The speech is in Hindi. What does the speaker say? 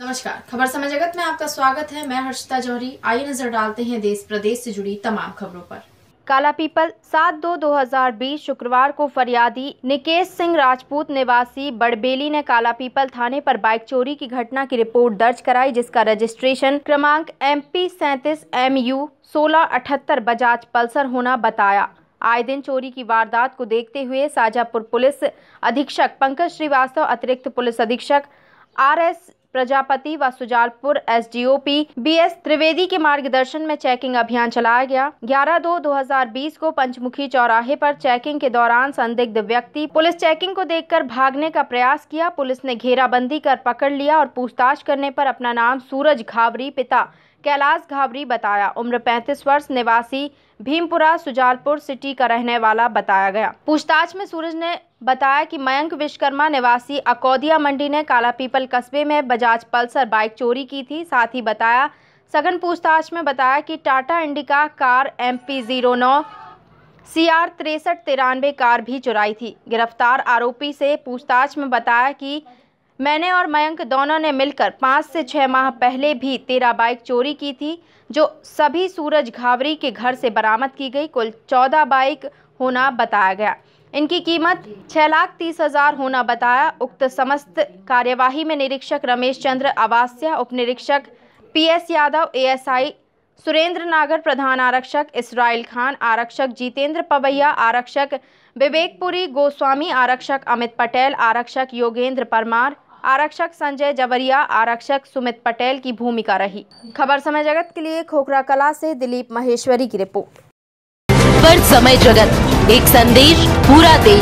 नमस्कार खबर समय जगत में आपका स्वागत है मैं हर्षिता जौहरी आइए नजर डालते हैं देश प्रदेश से जुड़ी तमाम खबरों पर काला पीपल सात दो दो हजार बीस शुक्रवार को फरियादी निकेश सिंह राजपूत निवासी बड़बेली ने काला पीपल थाने पर बाइक चोरी की घटना की रिपोर्ट दर्ज कराई जिसका रजिस्ट्रेशन क्रमांक एम पी सैतीस एम यू सोलह अठहत्तर बजाज पल्सर होना बताया आए दिन चोरी की वारदात को देखते हुए साजापुर पुलिस अधीक्षक पंकज श्रीवास्तव अतिरिक्त पुलिस अधीक्षक आर एस प्रजापति व सुजालपुर एस डी त्रिवेदी के मार्गदर्शन में चेकिंग अभियान चलाया गया 11 दो 2020 को पंचमुखी चौराहे पर चेकिंग के दौरान संदिग्ध व्यक्ति पुलिस चेकिंग को देखकर भागने का प्रयास किया पुलिस ने घेराबंदी कर पकड़ लिया और पूछताछ करने पर अपना नाम सूरज घावरी पिता कैलाश घाबरी बताया उम्र 35 वर्ष निवासी भीमपुरा सुजालपुर सिटी का रहने वाला बताया गया पूछताछ में सूरज ने बताया कि मयंक विश्वकर्मा निवासी अकोदिया मंडी ने काला पीपल कस्बे में बजाज पल्सर बाइक चोरी की थी साथ ही बताया सघन पूछताछ में बताया कि Tata Indica car M P zero नौ सी आर तिरसठ तिरानवे कार भी चुराई थी गिरफ्तार आरोपी से पूछताछ में बताया कि मैंने और मयंक दोनों ने मिलकर पाँच से छः माह पहले भी तेरह बाइक चोरी की थी जो सभी सूरज घावरी के घर से बरामद की गई कुल चौदह बाइक होना बताया गया इनकी कीमत छः लाख तीस हजार होना बताया उक्त समस्त कार्यवाही में निरीक्षक रमेश चंद्र अवास्या उप निरीक्षक P S Yadav ASI Surendra Nagar प्रधान आरक्षक इसराइल खान आरक्षक जितेंद्र पवैया आरक्षक विवेकपुरी गोस्वामी आरक्षक अमित पटेल आरक्षक योगेंद्र परमार आरक्षक संजय जबरिया आरक्षक सुमित पटेल की भूमिका रही खबर समय जगत के लिए खोखरा कला से दिलीप महेश्वरी की रिपोर्ट पर समय जगत एक संदेश पूरा देश